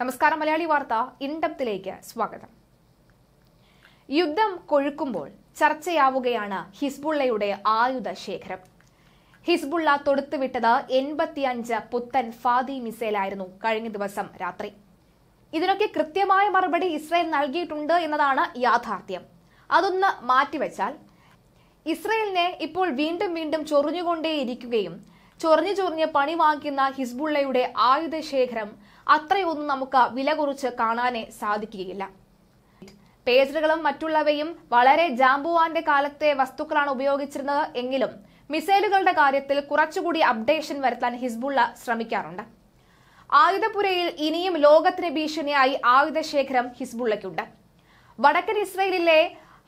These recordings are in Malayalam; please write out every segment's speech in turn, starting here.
നമസ്കാരം മലയാളി വാർത്ത ഇൻഡപ്തിലേക്ക് സ്വാഗതം യുദ്ധം കൊഴുക്കുമ്പോൾ ചർച്ചയാവുകയാണ് ഹിസ്ബുള്ളയുടെ ആയുധ ശേഖരം ഹിസ്ബുള്ള തൊടുത്തുവിട്ടത് എൺപത്തിയഞ്ച് പുത്തൻ ഫാദി മിസൈലായിരുന്നു കഴിഞ്ഞ ദിവസം രാത്രി ഇതിനൊക്കെ കൃത്യമായ മറുപടി ഇസ്രയേൽ നൽകിയിട്ടുണ്ട് എന്നതാണ് യാഥാർത്ഥ്യം അതൊന്ന് മാറ്റിവെച്ചാൽ ഇസ്രയേലിനെ ഇപ്പോൾ വീണ്ടും വീണ്ടും ചൊറിഞ്ഞുകൊണ്ടേയിരിക്കുകയും ചൊറിഞ്ഞു ചൊറിഞ്ഞ് പണി വാങ്ങിക്കുന്ന ഹിസ്ബുള്ളയുടെ ആയുധശേഖരം അത്രയൊന്നും നമുക്ക് വില കുറിച്ച് കാണാനേ സാധിക്കുകയില്ല പേജറുകളും മറ്റുള്ളവയും വളരെ ജാംബുവാന്റെ കാലത്തെ വസ്തുക്കളാണ് ഉപയോഗിച്ചിരുന്നത് എങ്കിലും മിസൈലുകളുടെ കാര്യത്തിൽ കുറച്ചുകൂടി അപ്ഡേഷൻ വരുത്താൻ ഹിസ്ബുള്ള ശ്രമിക്കാറുണ്ട് ആയുധപുരയിൽ ഇനിയും ലോകത്തിന് ഭീഷണിയായി ആയുധശേഖരം ഹിസ്ബുള്ളയ്ക്കുണ്ട് വടക്കൻ ഇസ്രയേലിലെ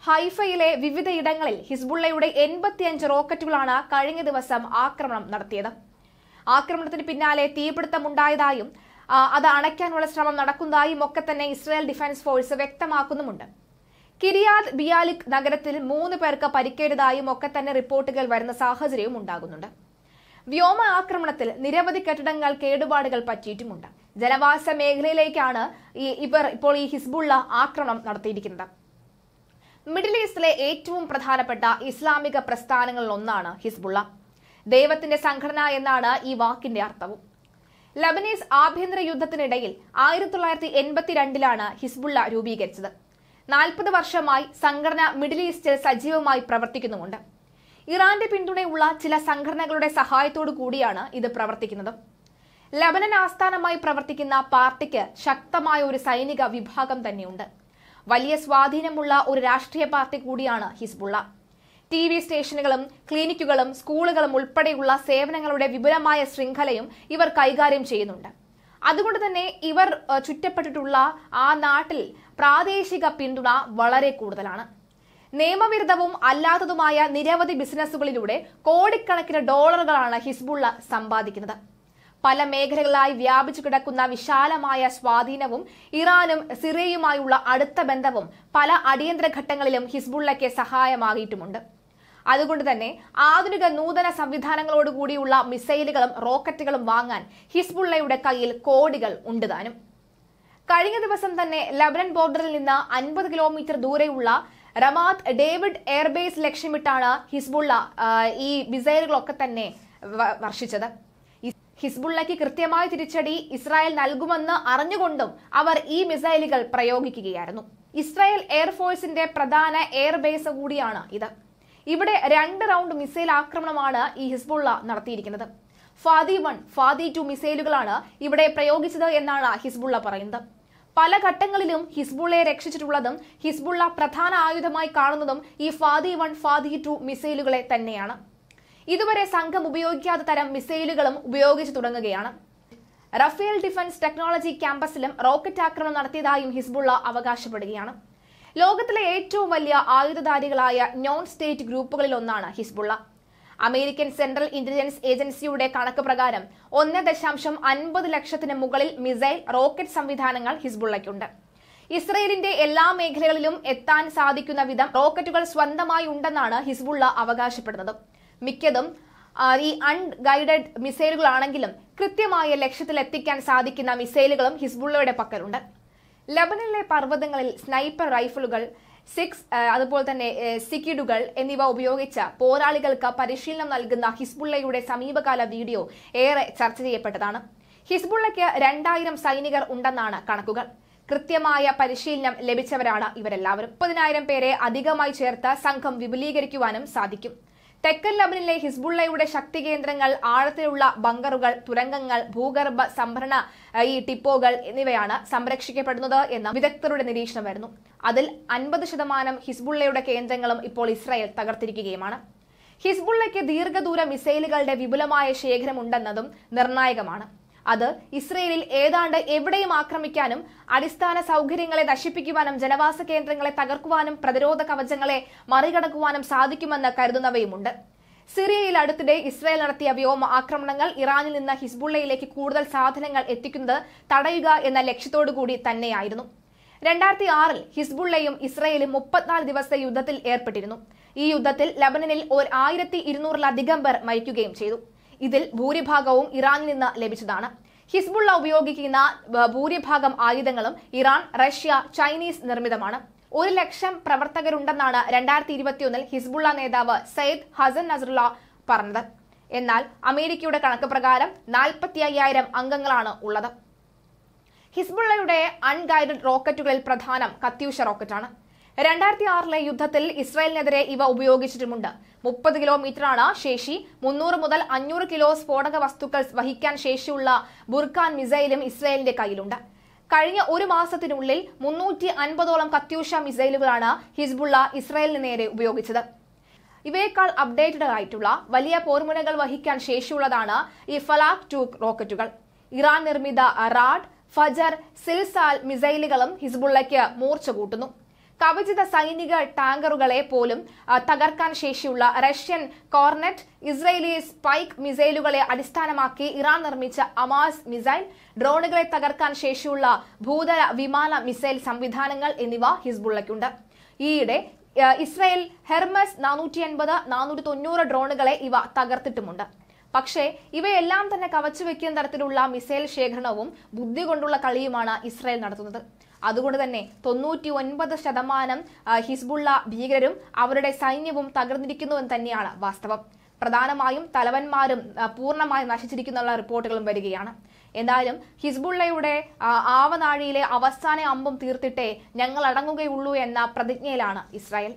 ഹൈഫയിലെ വിവിധയിടങ്ങളിൽ ഹിസ്ബുള്ളയുടെ എൺപത്തിയഞ്ച് റോക്കറ്റുകളാണ് കഴിഞ്ഞ ദിവസം ആക്രമണം നടത്തിയത് ആക്രമണത്തിന് പിന്നാലെ തീപിടുത്തമുണ്ടായതായും അത് അണയ്ക്കാനുള്ള ശ്രമം നടക്കുന്നതായും ഒക്കെ തന്നെ ഇസ്രായേൽ ഡിഫൻസ് ഫോഴ്സ് വ്യക്തമാക്കുന്നുമുണ്ട് കിരിയാദ് ബിയാലിക് നഗരത്തിൽ മൂന്ന് പേർക്ക് പരിക്കേറ്റതായും ഒക്കെ തന്നെ റിപ്പോർട്ടുകൾ വരുന്ന സാഹചര്യവും ഉണ്ടാകുന്നുണ്ട് വ്യോമ ആക്രമണത്തിൽ നിരവധി കെട്ടിടങ്ങൾ കേടുപാടുകൾ പറ്റിയിട്ടുമുണ്ട് ജനവാസ മേഖലയിലേക്കാണ് ഈ ഇവർ ഇപ്പോൾ ഈ ഹിസ്ബുള്ള ആക്രമണം നടത്തിയിരിക്കുന്നത് മിഡിൽ ഈസ്റ്റിലെ ഏറ്റവും പ്രധാനപ്പെട്ട ഇസ്ലാമിക പ്രസ്ഥാനങ്ങളിൽ ഒന്നാണ് ഹിസ്ബുള്ള ദൈവത്തിന്റെ സംഘടന എന്നാണ് ഈ വാക്കിന്റെ അർത്ഥവും ലബനീസ് ആഭ്യന്തര യുദ്ധത്തിനിടയിൽ ആയിരത്തി തൊള്ളായിരത്തി എൺപത്തിരണ്ടിലാണ് ഹിസ്ബുള്ള രൂപീകരിച്ചത് നാൽപ്പത് വർഷമായി സംഘടന മിഡിൽ ഈസ്റ്റിൽ സജീവമായി പ്രവർത്തിക്കുന്നുമുണ്ട് ഇറാന്റെ പിന്തുണയുള്ള ചില സംഘടനകളുടെ സഹായത്തോടു കൂടിയാണ് ഇത് പ്രവർത്തിക്കുന്നത് ലബനൻ ആസ്ഥാനമായി പ്രവർത്തിക്കുന്ന പാർട്ടിക്ക് ശക്തമായ ഒരു സൈനിക വിഭാഗം തന്നെയുണ്ട് വലിയ സ്വാധീനമുള്ള ഒരു രാഷ്ട്രീയ പാർട്ടി കൂടിയാണ് ഹിസ്ബുള്ള ടി വി സ്റ്റേഷനുകളും ക്ലിനിക്കുകളും സ്കൂളുകളും ഉൾപ്പെടെയുള്ള സേവനങ്ങളുടെ വിപുലമായ ശൃംഖലയും ഇവർ കൈകാര്യം ചെയ്യുന്നുണ്ട് അതുകൊണ്ട് തന്നെ ഇവർ ചുറ്റപ്പെട്ടിട്ടുള്ള ആ നാട്ടിൽ പ്രാദേശിക പിന്തുണ വളരെ കൂടുതലാണ് നിയമവിരുദ്ധവും അല്ലാത്തതുമായ നിരവധി ബിസിനസ്സുകളിലൂടെ കോടിക്കണക്കിന് ഡോളറുകളാണ് ഹിസ്ബുള്ള സമ്പാദിക്കുന്നത് പല മേഖലകളായി വ്യാപിച്ചു കിടക്കുന്ന വിശാലമായ സ്വാധീനവും ഇറാനും സിറിയയുമായുള്ള അടുത്ത ബന്ധവും പല അടിയന്തര ഘട്ടങ്ങളിലും ഹിസ്ബുള്ളയ്ക്ക് സഹായമാകിയിട്ടുമുണ്ട് അതുകൊണ്ട് തന്നെ ആധുനിക നൂതന സംവിധാനങ്ങളോടുകൂടിയുള്ള മിസൈലുകളും റോക്കറ്റുകളും വാങ്ങാൻ ഹിസ്ബുള്ളയുടെ കയ്യിൽ കോടികൾ ഉണ്ട് താനും കഴിഞ്ഞ ദിവസം തന്നെ ലബനൻ ബോർഡറിൽ നിന്ന് അൻപത് കിലോമീറ്റർ ദൂരെയുള്ള റമാത്ത് ഡേവിഡ് എയർബേസ് ലക്ഷ്യമിട്ടാണ് ഹിസ്ബുള്ള ഈ മിസൈലുകളൊക്കെ തന്നെ വർഷിച്ചത് ഹിസ്ബുള്ളയ്ക്ക് കൃത്യമായ തിരിച്ചടി ഇസ്രായേൽ നൽകുമെന്ന് അറിഞ്ഞുകൊണ്ടും അവർ ഈ മിസൈലുകൾ പ്രയോഗിക്കുകയായിരുന്നു ഇസ്രായേൽ എയർഫോഴ്സിന്റെ പ്രധാന എയർബേസ് കൂടിയാണ് ഇത് ഇവിടെ രണ്ട് റൗണ്ട് മിസൈൽ ആക്രമണമാണ് ഈ ഹിസ്ബുള്ള നടത്തിയിരിക്കുന്നത് ഫാദി വൺ ഫാദി ടു മിസൈലുകളാണ് ഇവിടെ പ്രയോഗിച്ചത് എന്നാണ് ഹിസ്ബുള്ള പറയുന്നത് പല ഘട്ടങ്ങളിലും ഹിസ്ബുള്ളയെ രക്ഷിച്ചിട്ടുള്ളതും ഹിസ്ബുള്ള പ്രധാന ആയുധമായി കാണുന്നതും ഈ ഫാദി വൺ ഫാദി ടു മിസൈലുകളെ തന്നെയാണ് ഇതുവരെ സംഘം ഉപയോഗിക്കാത്ത തരം മിസൈലുകളും ഉപയോഗിച്ചു തുടങ്ങുകയാണ് റഫേൽ ഡിഫൻസ് ടെക്നോളജി ക്യാമ്പസിലും റോക്കറ്റ് ആക്രമണം നടത്തിയതായും ഹിസ്ബുള്ള അവകാശപ്പെടുകയാണ് ലോകത്തിലെ ഏറ്റവും വലിയ ആയുധധാരികളായ നോൺ സ്റ്റേറ്റ് ഗ്രൂപ്പുകളിൽ ഒന്നാണ് ഹിസ്ബുള്ള അമേരിക്കൻ സെൻട്രൽ ഇന്റലിജൻസ് ഏജൻസിയുടെ കണക്ക് പ്രകാരം ഒന്ന് ദശാംശം അൻപത് ലക്ഷത്തിന് മുകളിൽ മിസൈൽ റോക്കറ്റ് സംവിധാനങ്ങൾ ഹിസ്ബുള്ളയ്ക്കുണ്ട് ഇസ്രയേലിന്റെ എല്ലാ മേഖലകളിലും എത്താൻ സാധിക്കുന്ന വിധം റോക്കറ്റുകൾ സ്വന്തമായി ഉണ്ടെന്നാണ് ഹിസ്ബുള്ള അവകാശപ്പെടുന്നത് മിക്കതും ഈ അൺഗൈഡഡ് മിസൈലുകളാണെങ്കിലും കൃത്യമായ ലക്ഷ്യത്തിലെത്തിക്കാൻ സാധിക്കുന്ന മിസൈലുകളും ഹിസ്ബുള്ളയുടെ പക്കലുണ്ട് ലബനിലെ പർവ്വതങ്ങളിൽ സ്നൈപ്പർ റൈഫിളുകൾ സിക്സ് അതുപോലെ തന്നെ സിക്കിഡുകൾ എന്നിവ ഉപയോഗിച്ച പോരാളികൾക്ക് പരിശീലനം നൽകുന്ന ഹിസ്ബുള്ളയുടെ സമീപകാല വീഡിയോ ഏറെ ചർച്ച ചെയ്യപ്പെട്ടതാണ് ഹിസ്ബുള്ളയ്ക്ക് രണ്ടായിരം സൈനികർ ഉണ്ടെന്നാണ് കണക്കുകൾ കൃത്യമായ പരിശീലനം ലഭിച്ചവരാണ് ഇവരെല്ലാവരും മുപ്പതിനായിരം പേരെ അധികമായി ചേർത്ത് സംഘം വിപുലീകരിക്കുവാനും സാധിക്കും തെക്കൻ ലബനിലെ ഹിസ്ബുള്ളയുടെ ശക്തി കേന്ദ്രങ്ങൾ ആഴത്തിലുള്ള ബങ്കറുകൾ തുരങ്കങ്ങൾ ഭൂഗർഭ സംഭരണ ഈ ടിപ്പോകൾ എന്നിവയാണ് സംരക്ഷിക്കപ്പെടുന്നത് എന്ന വിദഗ്ധരുടെ നിരീക്ഷണം വരുന്നു അതിൽ അൻപത് ശതമാനം ഹിസ്ബുള്ളയുടെ കേന്ദ്രങ്ങളും ഇപ്പോൾ ഇസ്രായേൽ തകർത്തിരിക്കുകയുമാണ് ഹിസ്ബുള്ളയ്ക്ക് ദീർഘദൂര മിസൈലുകളുടെ വിപുലമായ ശേഖരമുണ്ടെന്നതും നിർണായകമാണ് അത് ഇസ്രയേലിൽ ഏതാണ്ട് എവിടെയും ആക്രമിക്കാനും അടിസ്ഥാന സൗകര്യങ്ങളെ നശിപ്പിക്കുവാനും ജനവാസ കേന്ദ്രങ്ങളെ തകർക്കുവാനും പ്രതിരോധ കവചങ്ങളെ മറികടക്കുവാനും സാധിക്കുമെന്ന് കരുതുന്നവയുമുണ്ട് സിറിയയിൽ അടുത്തിടെ ഇസ്രായേൽ നടത്തിയ വ്യോമ ആക്രമണങ്ങൾ ഇറാനിൽ നിന്ന് ഹിസ്ബുള്ളയിലേക്ക് കൂടുതൽ സാധനങ്ങൾ എത്തിക്കുന്നത് തടയുക എന്ന ലക്ഷ്യത്തോടുകൂടി തന്നെയായിരുന്നു രണ്ടായിരത്തി ആറിൽ ഹിസ്ബുള്ളയും ഇസ്രയേലും മുപ്പത്തിനാല് ദിവസത്തെ യുദ്ധത്തിൽ ഏർപ്പെട്ടിരുന്നു ഈ യുദ്ധത്തിൽ ലബനനിൽ ഒരു ആയിരത്തി ഇരുന്നൂറിലധികം പേർ മരിക്കുകയും ചെയ്തു ഇതിൽ ഭൂരിഭാഗവും ഇറാനിൽ നിന്ന് ലഭിച്ചതാണ് ഹിസ്ബുള്ള ഉപയോഗിക്കുന്ന ഭൂരിഭാഗം ആയുധങ്ങളും ഇറാൻ റഷ്യ ചൈനീസ് നിർമ്മിതമാണ് ഒരു ലക്ഷം പ്രവർത്തകരുണ്ടെന്നാണ് രണ്ടായിരത്തി ഇരുപത്തിയൊന്നിൽ ഹിസ്ബുള്ള നേതാവ് സയ്യിദ് ഹസൻ നസറുള്ള പറഞ്ഞത് എന്നാൽ അമേരിക്കയുടെ കണക്ക് പ്രകാരം നാൽപ്പത്തി അയ്യായിരം അംഗങ്ങളാണ് ഉള്ളത് ഹിസ്ബുള്ളയുടെ അൺഗൈഡഡ് റോക്കറ്റുകളിൽ പ്രധാനം കത്യൂഷ റോക്കറ്റാണ് രണ്ടായിരത്തി ആറിലെ യുദ്ധത്തിൽ ഇസ്രായേലിനെതിരെ ഇവ ഉപയോഗിച്ചിട്ടുമുണ്ട് മുപ്പത് കിലോമീറ്ററാണ് ശേഷി മുന്നൂറ് മുതൽ അഞ്ഞൂറ് കിലോ സ്ഫോടക വസ്തുക്കൾ വഹിക്കാൻ ശേഷിയുള്ള ബുർഖാൻ മിസൈലും ഇസ്രായേലിന്റെ കയ്യിലുണ്ട് കഴിഞ്ഞ ഒരു മാസത്തിനുള്ളിൽ മുന്നൂറ്റി അൻപതോളം കത്യൂഷ മിസൈലുകളാണ് ഹിസ്ബുള്ള ഇസ്രായേലിന് നേരെ ഉപയോഗിച്ചത് ഇവയേക്കാൾ അപ്ഡേറ്റഡ് ആയിട്ടുള്ള വലിയ പോർമുനകൾ വഹിക്കാൻ ശേഷിയുള്ളതാണ് ഈ ഫലാഖ് ടു റോക്കറ്റുകൾ ഇറാൻ നിർമ്മിത റാഡ് ഫജർ സിൽസാൽ മിസൈലുകളും ഹിസ്ബുള്ളയ്ക്ക് മൂർച്ച കൂട്ടുന്നു കവചിത സൈനിക ടാങ്കറുകളെ പോലും തകർക്കാൻ ശേഷിയുള്ള റഷ്യൻ കോർണറ്റ് ഇസ്രയേലി സ്പൈക്ക് മിസൈലുകളെ അടിസ്ഥാനമാക്കി ഇറാൻ നിർമ്മിച്ച അമാസ് മിസൈൽ ഡ്രോണുകളെ തകർക്കാൻ ശേഷിയുള്ള ഭൂതല വിമാന മിസൈൽ സംവിധാനങ്ങൾ എന്നിവ ഹിസ്ബുള്ളയ്ക്കുണ്ട് ഈയിടെ ഇസ്രയേൽ ഹെർമസ് നാനൂറ്റി അൻപത് നാനൂറ്റി തൊണ്ണൂറ് ഡ്രോണുകളെ ഇവ തകർത്തിട്ടുമുണ്ട് പക്ഷേ ഇവയെല്ലാം തന്നെ കവച്ചു വെക്കുന്ന തരത്തിലുള്ള മിസൈൽ ശേഖരണവും ബുദ്ധി കൊണ്ടുള്ള കളിയുമാണ് ഇസ്രയേൽ നടത്തുന്നത് അതുകൊണ്ട് തന്നെ തൊണ്ണൂറ്റി ഒൻപത് ശതമാനം ഹിസ്ബുള്ള ഭീകരരും അവരുടെ സൈന്യവും തകർന്നിരിക്കുന്നുവെന്ന് തന്നെയാണ് വാസ്തവം പ്രധാനമായും തലവന്മാരും പൂർണ്ണമായും നശിച്ചിരിക്കുന്നുള്ള റിപ്പോർട്ടുകളും വരികയാണ് എന്തായാലും ഹിസ്ബുള്ളയുടെ ആവനാഴിയിലെ അവസാന അമ്പും തീർത്തിട്ടേ ഞങ്ങൾ അടങ്ങുകയുള്ളൂ എന്ന പ്രതിജ്ഞയിലാണ് ഇസ്രായേൽ